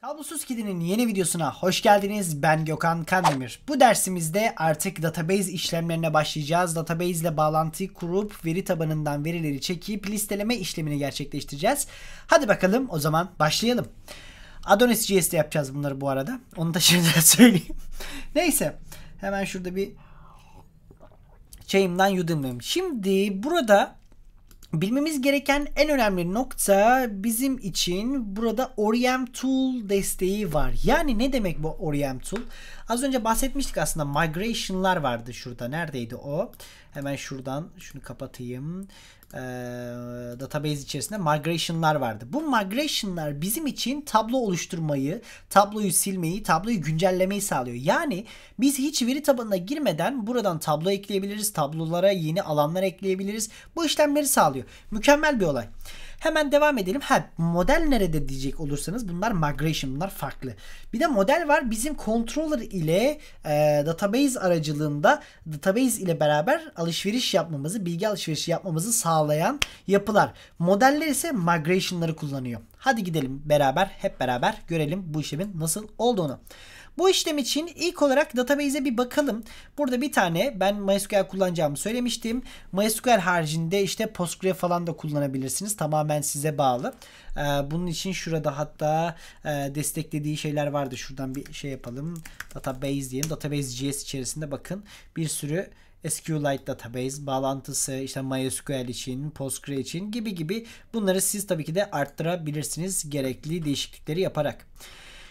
Kablosuz Kedi'nin yeni videosuna hoş geldiniz. Ben Gökhan Kandemir. Bu dersimizde artık database işlemlerine başlayacağız. Database ile bağlantıyı kurup veri tabanından verileri çekip listeleme işlemini gerçekleştireceğiz. Hadi bakalım o zaman başlayalım. Adonis Adonis.js'de yapacağız bunları bu arada. Onu da şimdiden söyleyeyim. Neyse hemen şurada bir çayımdan yudumlayayım. Şimdi burada Bilmemiz gereken en önemli nokta bizim için burada ORM e Tool desteği var. Yani ne demek bu ORM e Tool? Az önce bahsetmiştik aslında migration'lar vardı şurada. Neredeydi o? Hemen şuradan şunu kapatayım e, database içerisinde migration'lar vardı. Bu migration'lar bizim için tablo oluşturmayı, tabloyu silmeyi, tabloyu güncellemeyi sağlıyor. Yani biz hiç veri tabanına girmeden buradan tablo ekleyebiliriz, tablolara yeni alanlar ekleyebiliriz. Bu işlemleri sağlıyor. Mükemmel bir olay. Hemen devam edelim. Ha model nerede diyecek olursanız bunlar migration bunlar farklı. Bir de model var bizim controller ile e, database aracılığında database ile beraber alışveriş yapmamızı bilgi alışverişi yapmamızı sağlayan yapılar. Modeller ise migration'ları kullanıyor. Hadi gidelim beraber hep beraber görelim bu işlemin nasıl olduğunu. Bu işlem için ilk olarak database'e bir bakalım. Burada bir tane ben MySQL kullanacağımı söylemiştim. MySQL haricinde işte Postgre falan da kullanabilirsiniz. Tamamen size bağlı. Ee, bunun için şurada hatta e, desteklediği şeyler vardı. Şuradan bir şey yapalım. Database diyelim. Database.js içerisinde bakın bir sürü SQLite database bağlantısı, işte MySQL için, Postgre için gibi gibi bunları siz tabii ki de arttırabilirsiniz gerekli değişiklikleri yaparak.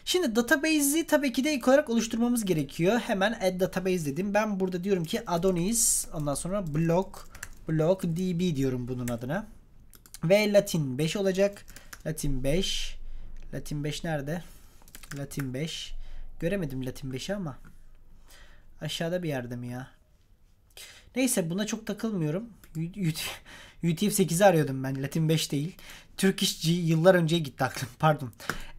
Şimdi database'i tabii ki de ilk olarak oluşturmamız gerekiyor. Hemen add database dedim. Ben burada diyorum ki Adonis ondan sonra block block db diyorum bunun adına. Ve Latin 5 olacak. Latin 5. Latin 5 nerede? Latin 5. Göremedim Latin 5'i ama. Aşağıda bir yerde mi ya? Neyse buna çok takılmıyorum. UTF-8'i arıyordum ben. Latin 5 değil. Türk işçi yıllar önce gitti aklım. Pardon.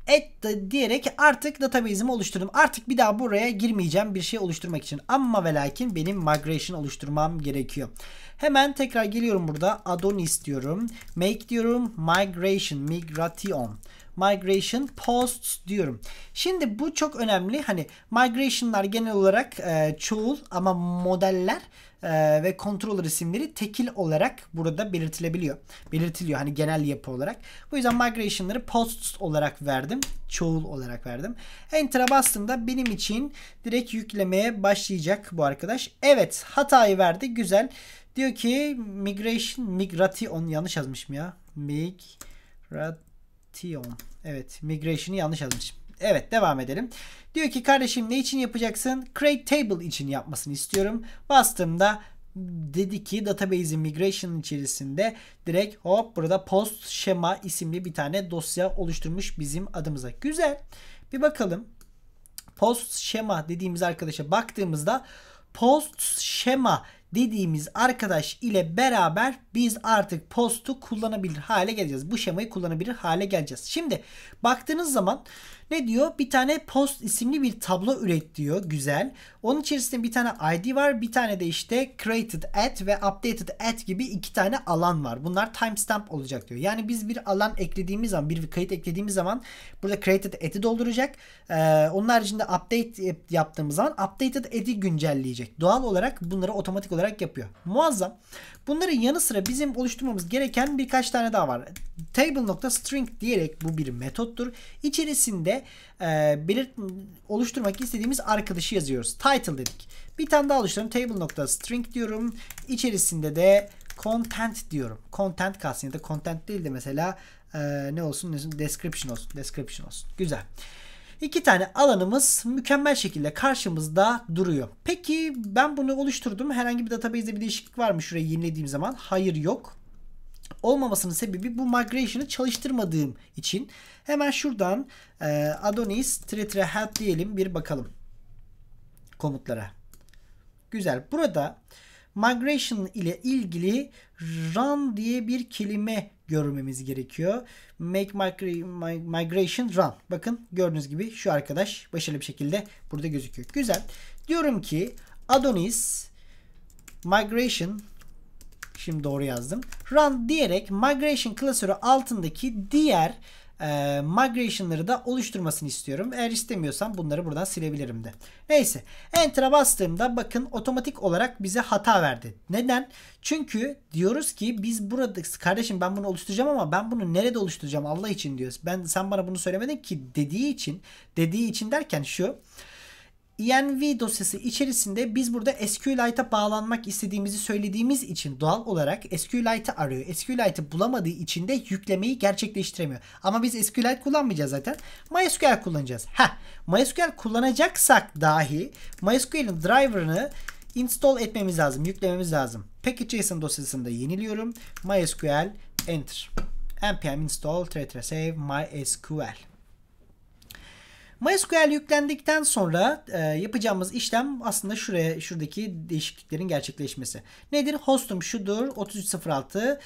Et diyerek artık database'imi oluşturdum. Artık bir daha buraya girmeyeceğim bir şey oluşturmak için. Ama ve lakin benim migration oluşturmam gerekiyor. Hemen tekrar geliyorum burada. Adonis diyorum. Make diyorum. Migration. Migration migration posts diyorum. Şimdi bu çok önemli. Hani migration'lar genel olarak e, çoğul ama modeller e, ve controller isimleri tekil olarak burada belirtilebiliyor. Belirtiliyor hani genel yapı olarak. Bu yüzden migration'ları posts olarak verdim. Çoğul olarak verdim. Enter'a bastığımda benim için direkt yüklemeye başlayacak bu arkadaş. Evet hatayı verdi. Güzel. Diyor ki migration migration yanlış yazmışım ya. Migration Migration. Evet migration'ı yanlış yazmışım. Evet devam edelim. Diyor ki kardeşim ne için yapacaksın? Create table için yapmasını istiyorum. Bastığımda dedi ki database'in migration içerisinde direkt hop burada post şema isimli bir tane dosya oluşturmuş bizim adımıza. Güzel. Bir bakalım. Post şema dediğimiz arkadaşa baktığımızda post şema dediğimiz arkadaş ile beraber biz artık postu kullanabilir hale geleceğiz. Bu şemayı kullanabilir hale geleceğiz. Şimdi baktığınız zaman ne diyor? Bir tane post isimli bir tablo üret diyor. Güzel. Onun içerisinde bir tane ID var. Bir tane de işte created at ve updated at gibi iki tane alan var. Bunlar timestamp olacak diyor. Yani biz bir alan eklediğimiz zaman, bir kayıt eklediğimiz zaman burada created at'i dolduracak. Ee, onun haricinde update yaptığımız zaman updated at'i güncelleyecek. Doğal olarak bunları otomatik olarak olarak yapıyor. Muazzam. Bunların yanı sıra bizim oluşturmamız gereken birkaç tane daha var. Table.string diyerek bu bir metottur. İçerisinde e, belirt oluşturmak istediğimiz arkadaşı yazıyoruz. Title dedik. Bir tane daha oluşturalım. Table.string diyorum. İçerisinde de content diyorum. Content kalsın ya da content değil de mesela e, ne olsun ne olsun description olsun. Description olsun. Güzel. İki tane alanımız mükemmel şekilde karşımızda duruyor. Peki ben bunu oluşturdum. Herhangi bir database'de bir değişiklik var mı şurayı yenilediğim zaman? Hayır yok. Olmamasının sebebi bu migration'ı çalıştırmadığım için. Hemen şuradan e, Adonis tretre help diyelim bir bakalım komutlara. Güzel. Burada migration ile ilgili run diye bir kelime görmemiz gerekiyor. Make migration run. Bakın gördüğünüz gibi şu arkadaş başarılı bir şekilde burada gözüküyor. Güzel. Diyorum ki Adonis migration şimdi doğru yazdım. Run diyerek migration klasörü altındaki diğer e, migration'ları da oluşturmasını istiyorum. Eğer istemiyorsam bunları buradan silebilirim de. Neyse. Enter'a bastığımda bakın otomatik olarak bize hata verdi. Neden? Çünkü diyoruz ki biz burada kardeşim ben bunu oluşturacağım ama ben bunu nerede oluşturacağım Allah için diyoruz. Ben sen bana bunu söylemedin ki dediği için dediği için derken şu env dosyası içerisinde biz burada SQLite'a bağlanmak istediğimizi söylediğimiz için doğal olarak SQLite'ı arıyor. SQLite'ı bulamadığı için de yüklemeyi gerçekleştiremiyor. Ama biz SQLite kullanmayacağız zaten. MySQL kullanacağız. Ha, MySQL kullanacaksak dahi MySQL'in driver'ını install etmemiz lazım, yüklememiz lazım. Package.json dosyasında yeniliyorum. MySQL enter. npm install, traitor save, mysql. MySQL yüklendikten sonra e, yapacağımız işlem aslında şuraya şuradaki değişikliklerin gerçekleşmesi. Nedir? Hostum şudur 3306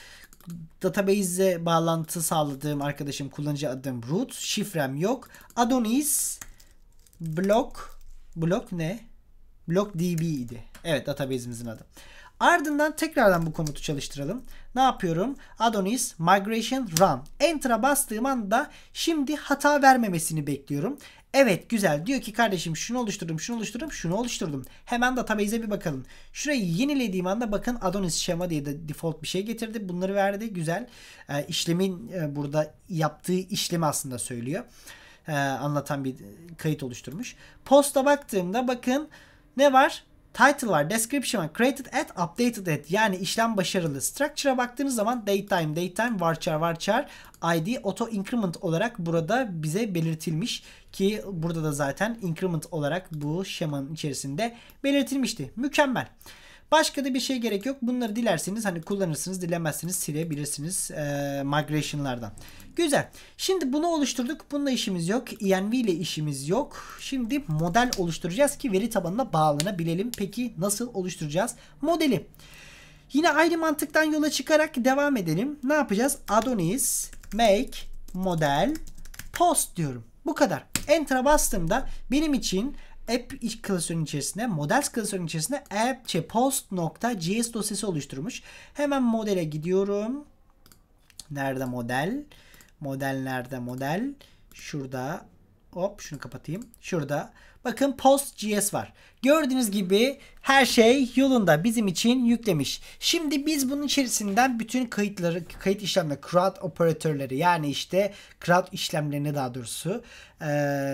database'e bağlantı sağladığım arkadaşım kullanıcı adım root şifrem yok. Adonis blok blok ne? Blok DB idi. Evet database'imizin adı. Ardından tekrardan bu komutu çalıştıralım. Ne yapıyorum? Adonis migration run. Enter'a bastığım anda şimdi hata vermemesini bekliyorum. Evet güzel. Diyor ki kardeşim şunu oluşturdum, şunu oluşturdum, şunu oluşturdum. Hemen database'e bir bakalım. Şurayı yenilediğim anda bakın Adonis şema diye de default bir şey getirdi. Bunları verdi. Güzel. E, işlemin e, burada yaptığı işlemi aslında söylüyor. E, anlatan bir kayıt oluşturmuş. Posta baktığımda bakın ne var? Title var, description var, created at updated at yani işlem başarılı. Structure'a baktığınız zaman datetime datetime varchar varchar id auto increment olarak burada bize belirtilmiş ki burada da zaten increment olarak bu şemanın içerisinde belirtilmişti. Mükemmel. Başka da bir şey gerek yok. Bunları dilerseniz hani kullanırsınız, dilemezsiniz silebilirsiniz e, migration'lardan. Güzel. Şimdi bunu oluşturduk. Bununla işimiz yok. ENV ile işimiz yok. Şimdi model oluşturacağız ki veri tabanına bağlanabilelim. Peki nasıl oluşturacağız modeli? Yine aynı mantıktan yola çıkarak devam edelim. Ne yapacağız? Adonis make model post diyorum. Bu kadar. Enter'a bastığımda benim için app klasörünün içerisinde, models klasörünün içerisinde app şey, post.js dosyası oluşturmuş. Hemen modele gidiyorum. Nerede model? Model nerede model? Şurada Hop şunu kapatayım. Şurada. Bakın Post.js var. Gördüğünüz gibi her şey yolunda bizim için yüklemiş. Şimdi biz bunun içerisinden bütün kayıtları, kayıt işlemleri, CRUD operatörleri yani işte CRUD işlemlerini daha doğrusu ee,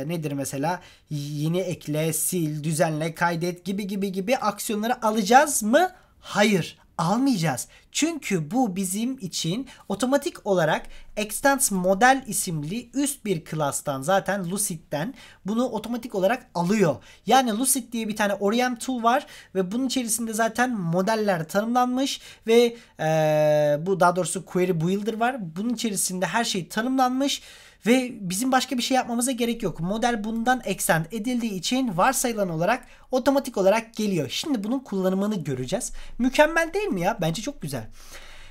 nedir mesela yeni ekle, sil, düzenle, kaydet gibi gibi gibi aksiyonları alacağız mı? Hayır almayacağız. Çünkü bu bizim için otomatik olarak Extends Model isimli üst bir klastan zaten Lucid'den bunu otomatik olarak alıyor. Yani Lucid diye bir tane ORM tool var ve bunun içerisinde zaten modeller tanımlanmış ve ee, bu daha doğrusu Query Builder var. Bunun içerisinde her şey tanımlanmış ve bizim başka bir şey yapmamıza gerek yok. Model bundan eksent edildiği için varsayılan olarak otomatik olarak geliyor. Şimdi bunun kullanımını göreceğiz. Mükemmel değil mi ya? Bence çok güzel.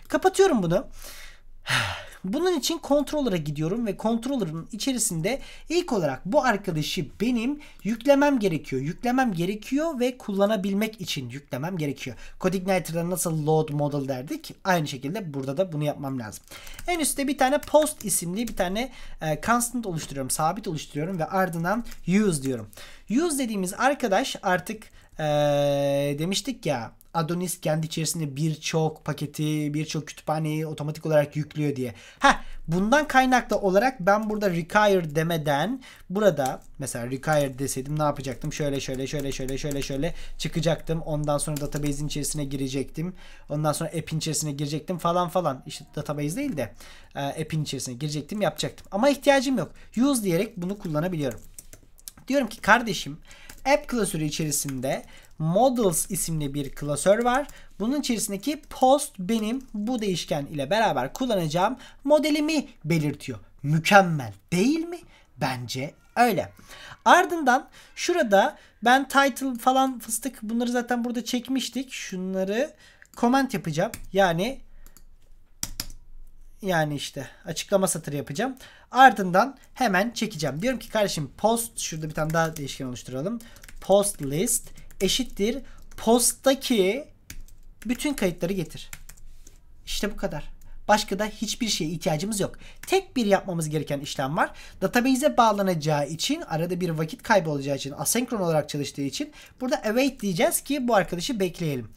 Kapatıyorum bunu. Bunun için controller'a gidiyorum ve controller'ın içerisinde ilk olarak bu arkadaşı benim yüklemem gerekiyor. Yüklemem gerekiyor ve kullanabilmek için yüklemem gerekiyor. Codeigniter'da nasıl load model derdik. Aynı şekilde burada da bunu yapmam lazım. En üstte bir tane post isimli bir tane e, constant oluşturuyorum. Sabit oluşturuyorum ve ardından use diyorum. Use dediğimiz arkadaş artık ee, demiştik ya Adonis kendi içerisinde birçok paketi, birçok kütüphaneyi otomatik olarak yüklüyor diye. Ha, bundan kaynaklı olarak ben burada require demeden burada mesela require deseydim ne yapacaktım? Şöyle şöyle şöyle şöyle şöyle şöyle çıkacaktım. Ondan sonra database'in içerisine girecektim. Ondan sonra app'in içerisine girecektim falan falan. İşte database değil de e, app'in içerisine girecektim, yapacaktım. Ama ihtiyacım yok. Use diyerek bunu kullanabiliyorum. Diyorum ki kardeşim App klasörü içerisinde Models isimli bir klasör var. Bunun içerisindeki post benim bu değişken ile beraber kullanacağım modelimi belirtiyor. Mükemmel değil mi? Bence öyle. Ardından şurada ben title falan fıstık bunları zaten burada çekmiştik. Şunları comment yapacağım. Yani yani işte açıklama satırı yapacağım. Ardından hemen çekeceğim. Diyorum ki kardeşim post şurada bir tane daha değişken oluşturalım. Post list eşittir posttaki bütün kayıtları getir. İşte bu kadar. Başka da hiçbir şeye ihtiyacımız yok. Tek bir yapmamız gereken işlem var. Database'e bağlanacağı için, arada bir vakit kaybı olacağı için, asenkron olarak çalıştığı için burada await diyeceğiz ki bu arkadaşı bekleyelim.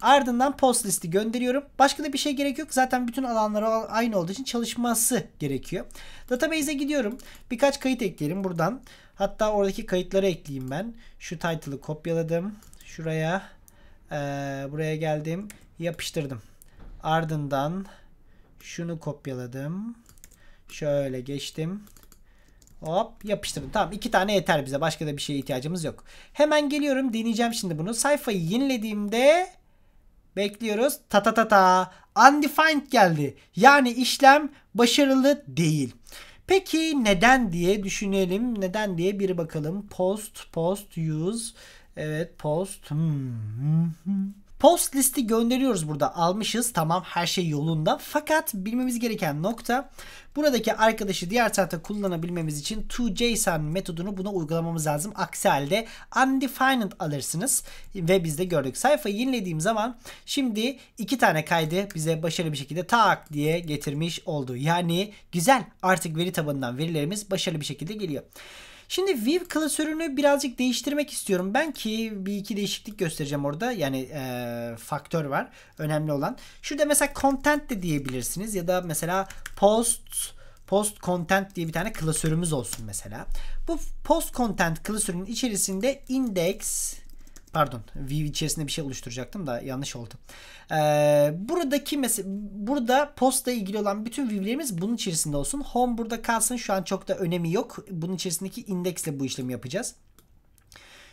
Ardından post listi gönderiyorum. Başka da bir şey gerek yok. Zaten bütün alanlar aynı olduğu için çalışması gerekiyor. Database'e gidiyorum. Birkaç kayıt ekleyelim buradan. Hatta oradaki kayıtları ekleyeyim ben. Şu title'ı kopyaladım. Şuraya ee, buraya geldim. Yapıştırdım. Ardından şunu kopyaladım. Şöyle geçtim. Hop yapıştırdım. Tamam iki tane yeter bize. Başka da bir şeye ihtiyacımız yok. Hemen geliyorum. Deneyeceğim şimdi bunu. Sayfayı yenilediğimde Bekliyoruz. Ta ta ta ta. Undefined geldi. Yani işlem başarılı değil. Peki neden diye düşünelim. Neden diye bir bakalım. Post, post, use. Evet post. Hmm. hmm, hmm. Post listi gönderiyoruz burada almışız tamam her şey yolunda fakat bilmemiz gereken nokta buradaki arkadaşı diğer tarafta kullanabilmemiz için toJSON metodunu buna uygulamamız lazım. Aksi halde undefined alırsınız ve biz de gördük. Sayfayı yenilediğim zaman şimdi iki tane kaydı bize başarılı bir şekilde tak diye getirmiş oldu. Yani güzel artık veri tabanından verilerimiz başarılı bir şekilde geliyor. Şimdi view klasörünü birazcık değiştirmek istiyorum. Ben ki bir iki değişiklik göstereceğim orada. Yani e, faktör var. Önemli olan. Şurada mesela content de diyebilirsiniz. Ya da mesela post post content diye bir tane klasörümüz olsun mesela. Bu post content klasörünün içerisinde index pardon view içerisinde bir şey oluşturacaktım da yanlış oldu. Ee, buradaki mesela burada posta ilgili olan bütün view'lerimiz bunun içerisinde olsun. Home burada kalsın. Şu an çok da önemi yok. Bunun içerisindeki indexle bu işlemi yapacağız.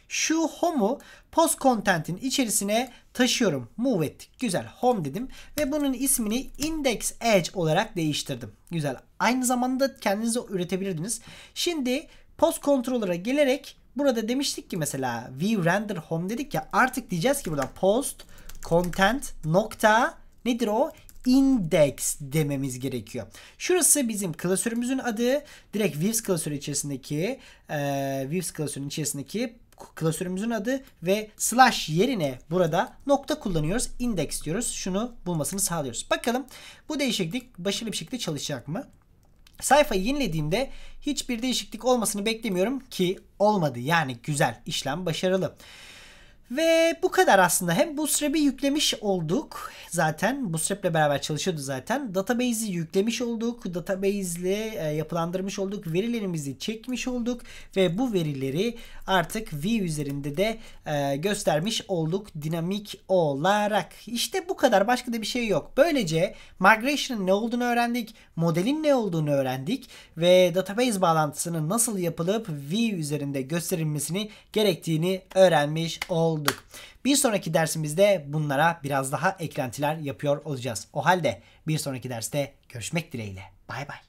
Şu home'u post content'in içerisine taşıyorum. Move ettik. Güzel. Home dedim ve bunun ismini index edge olarak değiştirdim. Güzel. Aynı zamanda kendinize üretebilirdiniz. Şimdi post controller'a gelerek Burada demiştik ki mesela view render home dedik ya artık diyeceğiz ki burada post content nokta nedir o? index dememiz gerekiyor. Şurası bizim klasörümüzün adı. Direkt views klasörü içerisindeki e, views klasörünün içerisindeki klasörümüzün adı ve slash yerine burada nokta kullanıyoruz. Index diyoruz. Şunu bulmasını sağlıyoruz. Bakalım bu değişiklik başarılı bir şekilde çalışacak mı? Sayfayı yenilediğimde hiçbir değişiklik olmasını beklemiyorum ki olmadı. Yani güzel, işlem başarılı. Ve bu kadar aslında. Hem Bootstrap'i yüklemiş olduk zaten. Bootstrap'le beraber çalışıyordu zaten. Database'i yüklemiş olduk. Database'le e, yapılandırmış olduk. Verilerimizi çekmiş olduk. Ve bu verileri artık Vue üzerinde de e, göstermiş olduk dinamik olarak. İşte bu kadar. Başka da bir şey yok. Böylece migration'ın ne olduğunu öğrendik. Modelin ne olduğunu öğrendik. Ve database bağlantısının nasıl yapılıp Vue üzerinde gösterilmesini gerektiğini öğrenmiş olduk olduk. Bir sonraki dersimizde bunlara biraz daha eklentiler yapıyor olacağız. O halde bir sonraki derste görüşmek dileğiyle. Bay bay.